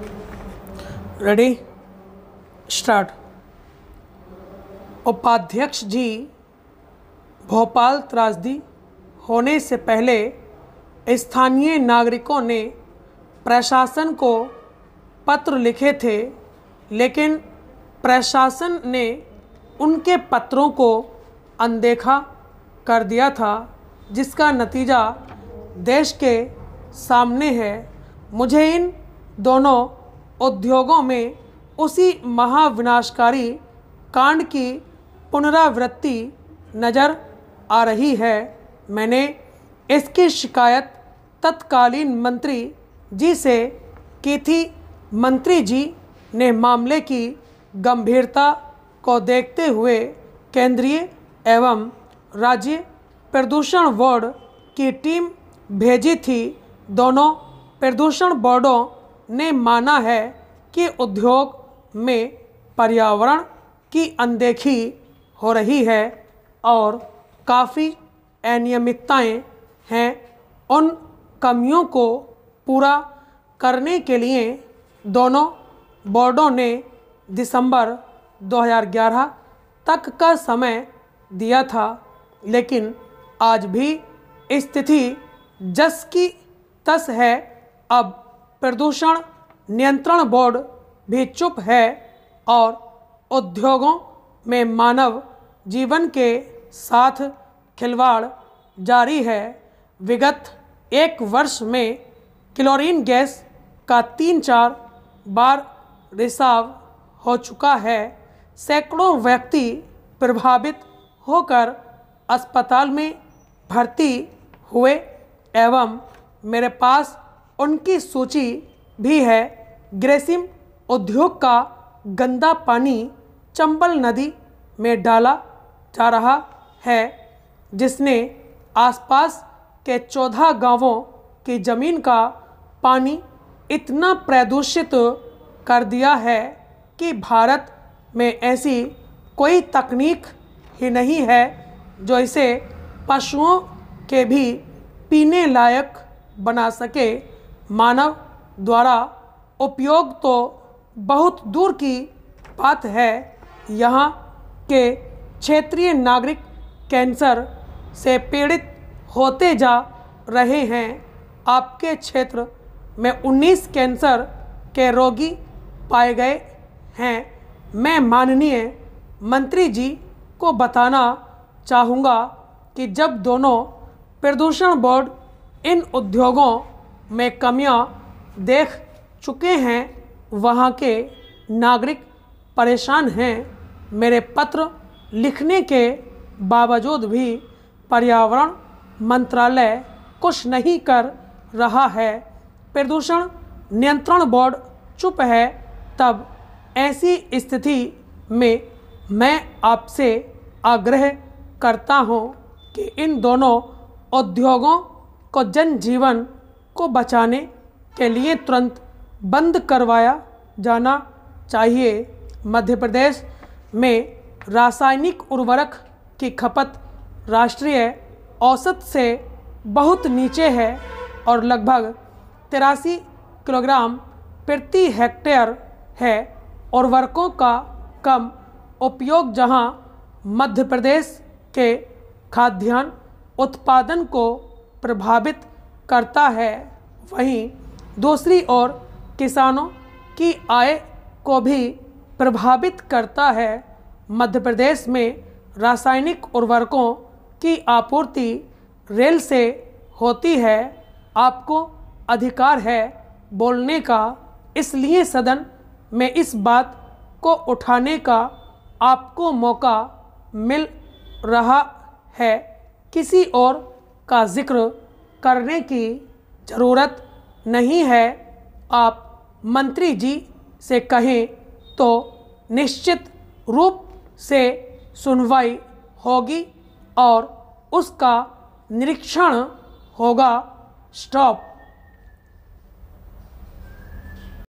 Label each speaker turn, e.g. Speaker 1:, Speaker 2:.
Speaker 1: ready start उपाध्यक्ष जी भोपाल त्रासदी होने से पहले स्थानीय नागरिकों ने प्रशासन को पत्र लिखे थे लेकिन प्रशासन ने उनके पत्रों को अनदेखा कर दिया था जिसका नतीजा देश के सामने है मुझे इन दोनों उद्योगों में उसी महाविनाशकारी कांड की पुनरावृत्ति नज़र आ रही है मैंने इसकी शिकायत तत्कालीन मंत्री जी से की थी मंत्री जी ने मामले की गंभीरता को देखते हुए केंद्रीय एवं राज्य प्रदूषण बोर्ड की टीम भेजी थी दोनों प्रदूषण बोर्डों ने माना है कि उद्योग में पर्यावरण की अनदेखी हो रही है और काफ़ी अनियमितताएं हैं उन कमियों को पूरा करने के लिए दोनों बोर्डों ने दिसंबर 2011 तक का समय दिया था लेकिन आज भी स्थिति जस की तस है अब प्रदूषण नियंत्रण बोर्ड भी चुप है और उद्योगों में मानव जीवन के साथ खिलवाड़ जारी है विगत एक वर्ष में क्लोरीन गैस का तीन चार बार रिसाव हो चुका है सैकड़ों व्यक्ति प्रभावित होकर अस्पताल में भर्ती हुए एवं मेरे पास उनकी सूची भी है ग्रेसिम उद्योग का गंदा पानी चंबल नदी में डाला जा रहा है जिसने आसपास के चौदह गांवों की ज़मीन का पानी इतना प्रदूषित कर दिया है कि भारत में ऐसी कोई तकनीक ही नहीं है जो इसे पशुओं के भी पीने लायक बना सके मानव द्वारा उपयोग तो बहुत दूर की बात है यहाँ के क्षेत्रीय नागरिक कैंसर से पीड़ित होते जा रहे हैं आपके क्षेत्र में 19 कैंसर के रोगी पाए गए हैं मैं माननीय मंत्री जी को बताना चाहूँगा कि जब दोनों प्रदूषण बोर्ड इन उद्योगों में कमियां देख चुके हैं वहाँ के नागरिक परेशान हैं मेरे पत्र लिखने के बावजूद भी पर्यावरण मंत्रालय कुछ नहीं कर रहा है प्रदूषण नियंत्रण बोर्ड चुप है तब ऐसी स्थिति में मैं आपसे आग्रह करता हूँ कि इन दोनों उद्योगों को जनजीवन को बचाने के लिए तुरंत बंद करवाया जाना चाहिए मध्य प्रदेश में रासायनिक उर्वरक की खपत राष्ट्रीय औसत से बहुत नीचे है और लगभग तिरासी किलोग्राम प्रति हेक्टेयर है उर्वरकों का कम उपयोग जहां मध्य प्रदेश के खाद्यान्न उत्पादन को प्रभावित करता है वहीं दूसरी ओर किसानों की आय को भी प्रभावित करता है मध्य प्रदेश में रासायनिक उर्वरकों की आपूर्ति रेल से होती है आपको अधिकार है बोलने का इसलिए सदन में इस बात को उठाने का आपको मौका मिल रहा है किसी और का जिक्र करने की ज़रूरत नहीं है आप मंत्री जी से कहें तो निश्चित रूप से सुनवाई होगी और उसका निरीक्षण होगा स्टॉप